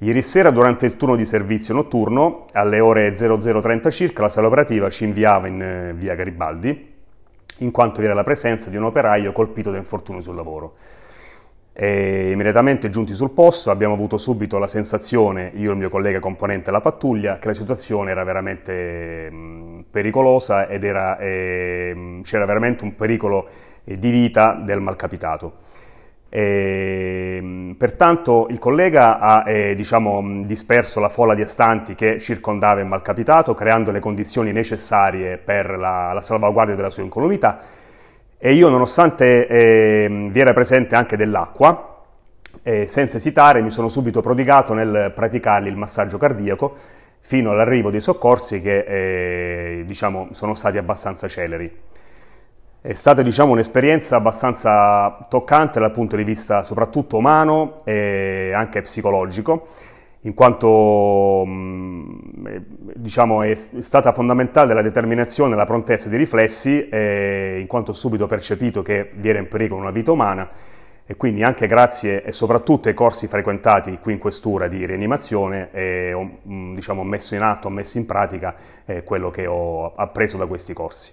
Ieri sera durante il turno di servizio notturno, alle ore 00.30 circa, la sala operativa ci inviava in eh, via Garibaldi, in quanto vi era la presenza di un operaio colpito da infortunio sul lavoro. E immediatamente giunti sul posto abbiamo avuto subito la sensazione, io e il mio collega componente la pattuglia, che la situazione era veramente mh, mm, pericolosa ed era, eh, c'era veramente un pericolo eh, di vita del malcapitato. E, ehm, pertanto il collega ha eh, diciamo, disperso la folla di astanti che circondava il malcapitato, creando le condizioni necessarie per la, la salvaguardia della sua incolumità. E io, nonostante eh, vi era presente anche dell'acqua, eh, senza esitare mi sono subito prodigato nel praticargli il massaggio cardiaco fino all'arrivo dei soccorsi che eh, diciamo, sono stati abbastanza celeri. È stata diciamo, un'esperienza abbastanza toccante dal punto di vista soprattutto umano e anche psicologico, in quanto mm, diciamo, è stata fondamentale la determinazione, e la prontezza di riflessi, eh, in quanto ho subito percepito che vi era in pericolo una vita umana e quindi anche grazie e soprattutto ai corsi frequentati qui in questura di rianimazione eh, ho mm, diciamo, messo in atto, ho messo in pratica eh, quello che ho appreso da questi corsi.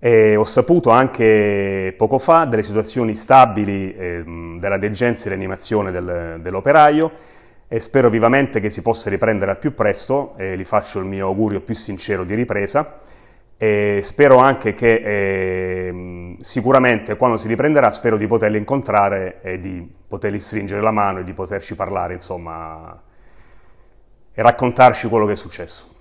E ho saputo anche poco fa delle situazioni stabili eh, della degenza e rianimazione del, dell'operaio e spero vivamente che si possa riprendere al più presto e gli faccio il mio augurio più sincero di ripresa e spero anche che eh, sicuramente quando si riprenderà spero di poterli incontrare e di poterli stringere la mano e di poterci parlare insomma e raccontarci quello che è successo.